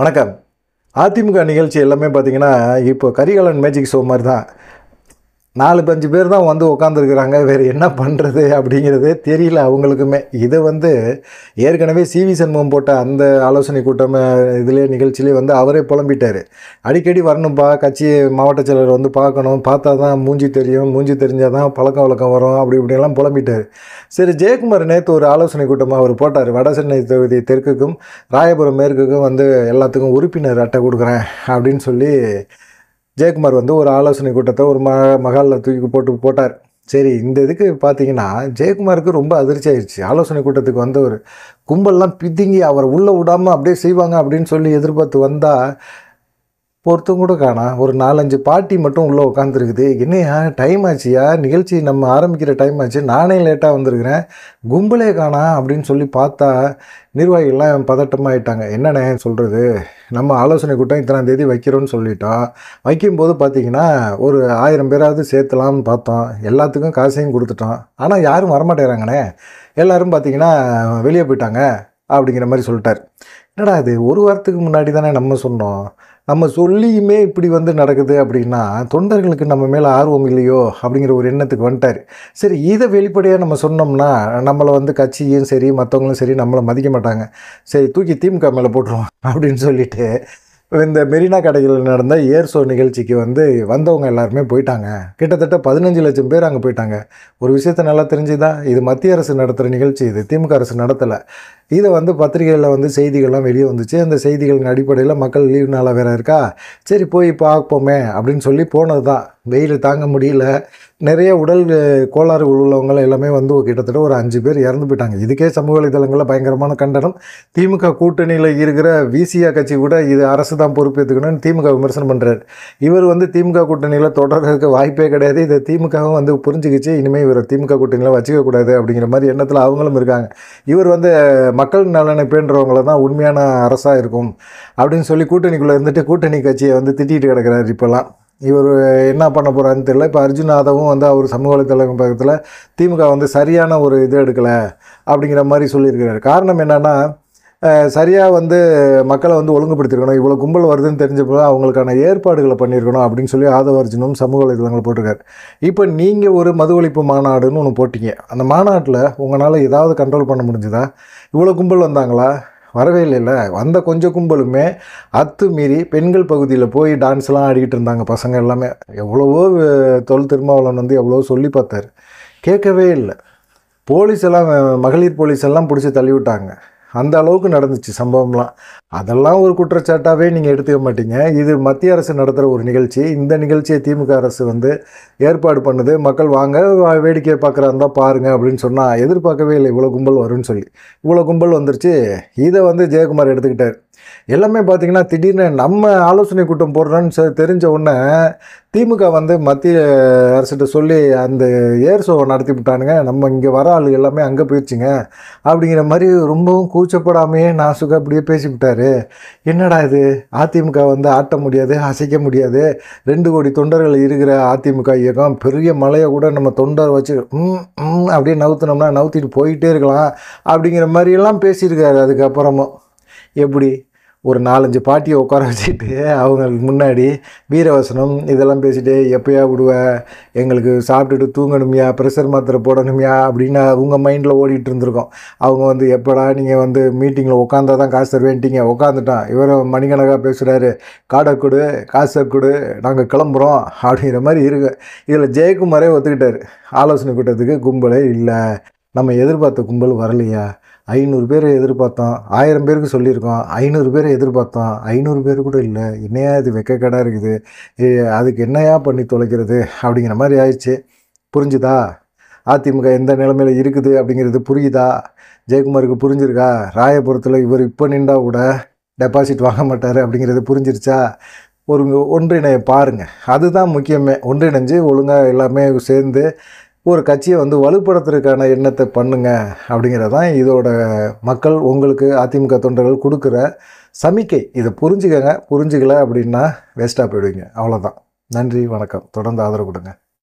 வணக்கம் அதிமுக நிகழ்ச்சி எல்லாமே பார்த்தீங்கன்னா இப்போ கரிகாலன் மேஜிக் ஷோ மாதிரி தான் நாலு பஞ்சு பேர் தான் வந்து உட்காந்துருக்குறாங்க வேறு என்ன பண்ணுறது அப்படிங்கிறதே தெரியல அவங்களுக்குமே இதை வந்து ஏற்கனவே சி வி சண்முகம் போட்ட அந்த ஆலோசனை கூட்டம் இதிலே நிகழ்ச்சியிலே வந்து அவரே புலம்பிட்டார் அடிக்கடி வரணும்ப்பா கட்சி மாவட்ட செயலர் வந்து பார்க்கணும் பார்த்தா தான் மூஞ்சி தெரியும் மூஞ்சி தெரிஞ்சால் தான் பழக்கம் வழக்கம் வரும் அப்படி இப்படின்லாம் புலம்பிட்டார் சரி ஜெயக்குமார் நேற்று ஒரு ஆலோசனை கூட்டமாக அவர் போட்டார் வட சென்னை தொகுதி தெற்குக்கும் ராயபுரம் மேற்குக்கும் வந்து எல்லாத்துக்கும் உறுப்பினர் அட்டை கொடுக்குறேன் அப்படின்னு சொல்லி ஜெயக்குமார் வந்து ஒரு ஆலோசனை கூட்டத்தை ஒரு ம மகாலில் தூக்கி போட்டு போட்டார் சரி இந்த இதுக்கு பார்த்தீங்கன்னா ஜெயக்குமாருக்கு ரொம்ப அதிர்ச்சி ஆயிடுச்சு ஆலோசனை கூட்டத்துக்கு வந்தவர் கும்பல்லாம் பிதுங்கி அவரை உள்ளே விடாமல் அப்படியே செய்வாங்க அப்படின்னு சொல்லி எதிர்பார்த்து வந்தால் ஒருத்தம் கூட காணா ஒரு நாலஞ்சு பாட்டி மட்டும் உள்ளே உட்காந்துருக்குது என்னையா டைம் ஆச்சியா நிகழ்ச்சி நம்ம ஆரம்பிக்கிற டைம் ஆச்சு நானே லேட்டாக வந்திருக்கிறேன் கும்பலே காணா அப்படின்னு சொல்லி பார்த்தா நிர்வாகிகள்லாம் பதட்டமாகிட்டாங்க என்னண்ணே சொல்கிறது நம்ம ஆலோசனை கூட்டம் இத்தனாம் தேதி வைக்கிறோன்னு சொல்லிட்டோம் வைக்கும்போது பார்த்தீங்கன்னா ஒரு ஆயிரம் பேராவது சேர்த்தலாம்னு பார்த்தோம் எல்லாத்துக்கும் காசையும் கொடுத்துட்டோம் ஆனால் யாரும் வரமாட்டேறாங்கண்ணே எல்லோரும் பார்த்தீங்கன்னா வெளியே போயிட்டாங்க அப்படிங்கிற மாதிரி சொல்லிட்டார் என்னடா அது ஒரு வாரத்துக்கு முன்னாடி தானே நம்ம சொன்னோம் நம்ம சொல்லியுமே இப்படி வந்து நடக்குது அப்படின்னா தொண்டர்களுக்கு நம்ம மேலே ஆர்வம் இல்லையோ அப்படிங்கிற ஒரு எண்ணத்துக்கு வந்துட்டார் சரி இதை வெளிப்படையாக நம்ம சொன்னோம்னா நம்மளை வந்து கட்சியும் சரி மற்றவங்களும் சரி நம்மளை மதிக்க மாட்டாங்க சரி தூக்கி திமுக மேலே போட்டுருவோம் அப்படின்னு சொல்லிட்டு இந்த மெரினா கடையில் நடந்த ஏர் ஷோ நிகழ்ச்சிக்கு வந்து வந்தவங்க எல்லாருமே போயிட்டாங்க கிட்டத்தட்ட பதினஞ்சு லட்சம் பேர் அங்கே போயிட்டாங்க ஒரு விஷயத்த நல்லா தெரிஞ்சுதான் இது மத்திய அரசு நடத்துகிற நிகழ்ச்சி இது திமுக அரசு நடத்தலை இதை வந்து பத்திரிகைகளில் வந்து செய்திகள்லாம் வெளியே வந்துச்சு அந்த செய்திகளின் அடிப்படையில் மக்கள் லீவ் நாளாக வேறு இருக்கா சரி போய் பார்ப்போமே அப்படின்னு சொல்லி போனது தான் வெயில் தாங்க முடியல நிறைய உடல் கோளாறு உள்ளவங்க எல்லாமே வந்து கிட்டத்தட்ட ஒரு அஞ்சு பேர் இறந்து போயிட்டாங்க இதுக்கே சமூக வலைதளங்களில் பயங்கரமான கண்டனம் திமுக கூட்டணியில் இருக்கிற விசியா கட்சி கூட இது அரசு தான் பொறுப்பேற்றுக்கணும்னு திமுக விமர்சனம் பண்ணுறாரு இவர் வந்து திமுக கூட்டணியில் தொடர்றதுக்கு வாய்ப்பே கிடையாது இதை திமுகவும் வந்து புரிஞ்சுக்கிச்சு இனிமேல் இவரை திமுக கூட்டணியில் வச்சுக்கக்கூடாது அப்படிங்கிற மாதிரி எண்ணத்தில் அவங்களும் இருக்காங்க இவர் வந்து மக்கள் நலனை தான் உண்மையான அரசாக இருக்கும் அப்படின்னு சொல்லி கூட்டணிக்குள்ளே இருந்துட்டு கூட்டணி கட்சியை வந்து திட்டிகிட்டு கிடக்கிறார் இப்போல்லாம் இவர் என்ன பண்ண போகிறாருன்னு தெரியல இப்போ அர்ஜுன் அர்ஜுனாதவும் வந்து அவர் சமூக வலைத்தளம் பக்கத்தில் திமுக வந்து சரியான ஒரு இது எடுக்கலை அப்படிங்கிற மாதிரி சொல்லியிருக்கிறார் காரணம் என்னென்னா சரியாக வந்து மக்களை வந்து ஒழுங்குபடுத்திருக்கணும் இவ்வளோ கும்பல் வருதுன்னு தெரிஞ்சப்போ அவங்களுக்கான ஏற்பாடுகளை பண்ணியிருக்கணும் அப்படின்னு சொல்லி ஆதவ அர்ஜுனும் சமூக வலைதளங்கள் போட்டிருக்காரு இப்போ நீங்கள் ஒரு மது ஒழிப்பு மாநாடுன்னு ஒன்று போட்டிங்க அந்த மாநாட்டில் உங்களால் ஏதாவது கண்ட்ரோல் பண்ண முடிஞ்சுதா இவ்வளோ கும்பல் வந்தாங்களா வரவே இல்லைல்ல வந்த கொஞ்சம் கும்பலுமே அத்து மீறி பெண்கள் பகுதியில் போய் டான்ஸ்லாம் ஆடிக்கிட்டு இருந்தாங்க பசங்க எல்லாமே எவ்வளவோ தொல் திருமாவளன் வந்து எவ்வளோ சொல்லி பார்த்தார் கேட்கவே இல்லை போலீஸ் எல்லாம் மகளிர் போலீஸ் எல்லாம் பிடிச்சி தள்ளி விட்டாங்க அந்த அளவுக்கு நடந்துச்சு சம்பவம்லாம் அதெல்லாம் ஒரு குற்றச்சாட்டாகவே நீங்கள் எடுத்துக்க மாட்டீங்க இது மத்திய அரசு நடத்துகிற ஒரு நிகழ்ச்சி இந்த நிகழ்ச்சியை திமுக அரசு வந்து ஏற்பாடு பண்ணுது மக்கள் வாங்க வேடிக்கையை இருந்தால் பாருங்கள் அப்படின்னு சொன்னால் எதிர்பார்க்கவே இல்லை இவ்வளோ கும்பல் வரும்னு சொல்லி இவ்வளோ கும்பல் வந்துருச்சு இதை வந்து ஜெயக்குமார் எடுத்துக்கிட்டார் எல்லாமே பார்த்திங்கன்னா திடீர்னு நம்ம ஆலோசனை கூட்டம் போடுறோன்னு தெரிஞ்ச உடனே திமுக வந்து மத்திய அரசுகிட்ட சொல்லி அந்த ஏர் நடத்தி விட்டானுங்க நம்ம இங்கே வர ஆள் எல்லாமே அங்கே போயிடுச்சுங்க அப்படிங்கிற மாதிரி ரொம்பவும் கூச்சப்படாமையே நான் சுக அப்படியே பேசிவிட்டார் என்னடா இது அதிமுக வந்து ஆட்ட முடியாது அசைக்க முடியாது ரெண்டு கோடி தொண்டர்கள் இருக்கிற அதிமுக இயக்கம் பெரிய மலையை கூட நம்ம தொண்டர் வச்சு அப்படியே நவுத்தினோம்னா நவுத்திட்டு போயிட்டே இருக்கலாம் அப்படிங்கிற மாதிரியெல்லாம் பேசியிருக்காரு அதுக்கப்புறமும் எப்படி ஒரு நாலஞ்சு பாட்டியை உட்கார வச்சுட்டு அவங்களுக்கு முன்னாடி வீரவசனம் இதெல்லாம் பேசிட்டு எப்போயா விடுவ எங்களுக்கு சாப்பிட்டுட்டு தூங்கணுமியா ப்ரெஷர் மாத்திரை போடணுமையா அப்படின்னு அவங்க மைண்டில் ஓடிட்டு இருந்திருக்கோம் அவங்க வந்து எப்படா நீங்கள் வந்து மீட்டிங்கில் உட்காந்தா தான் காசு தருவேன்ட்டிங்க உட்காந்துட்டான் இவர் மணிக்கணக்காக பேசுகிறாரு காடை கொடு காசை கொடு நாங்கள் கிளம்புறோம் அப்படிங்கிற மாதிரி இருக்கு இதில் ஜெயக்குமாரே ஒத்துக்கிட்டார் ஆலோசனை கூட்டத்துக்கு கும்பலே இல்லை நம்ம எதிர்பார்த்த கும்பல் வரலையா ஐநூறு பேரை எதிர்பார்த்தோம் ஆயிரம் பேருக்கு சொல்லியிருக்கோம் ஐநூறு பேரை எதிர்பார்த்தோம் ஐநூறு பேர் கூட இல்லை என்னையா இது வெக்கக்கடாக இருக்குது அதுக்கு என்னையா பண்ணி தொலைக்கிறது அப்படிங்கிற மாதிரி ஆயிடுச்சு புரிஞ்சுதா அதிமுக எந்த நிலைமையில் இருக்குது அப்படிங்கிறது புரியுதா ஜெயக்குமாருக்கு புரிஞ்சிருக்கா ராயபுரத்தில் இவர் இப்போ நின்றா கூட டெபாசிட் வாங்க மாட்டார் அப்படிங்கிறது புரிஞ்சிருச்சா ஒரு ஒன்றிணைய பாருங்கள் அதுதான் முக்கியமே ஒன்றிணைஞ்சு ஒழுங்காக எல்லாமே சேர்ந்து ஒரு கட்சியை வந்து வலுப்படுத்துறதுக்கான எண்ணத்தை பண்ணுங்க அப்படிங்கிறது தான் இதோட மக்கள் உங்களுக்கு அதிமுக தொண்டர்கள் கொடுக்குற சமிக்கை இதை புரிஞ்சுக்கங்க புரிஞ்சுக்கல அப்படின்னா வேஸ்ட்டாக போயிடுவீங்க அவ்வளோதான் நன்றி வணக்கம் தொடர்ந்து ஆதரவு கொடுங்க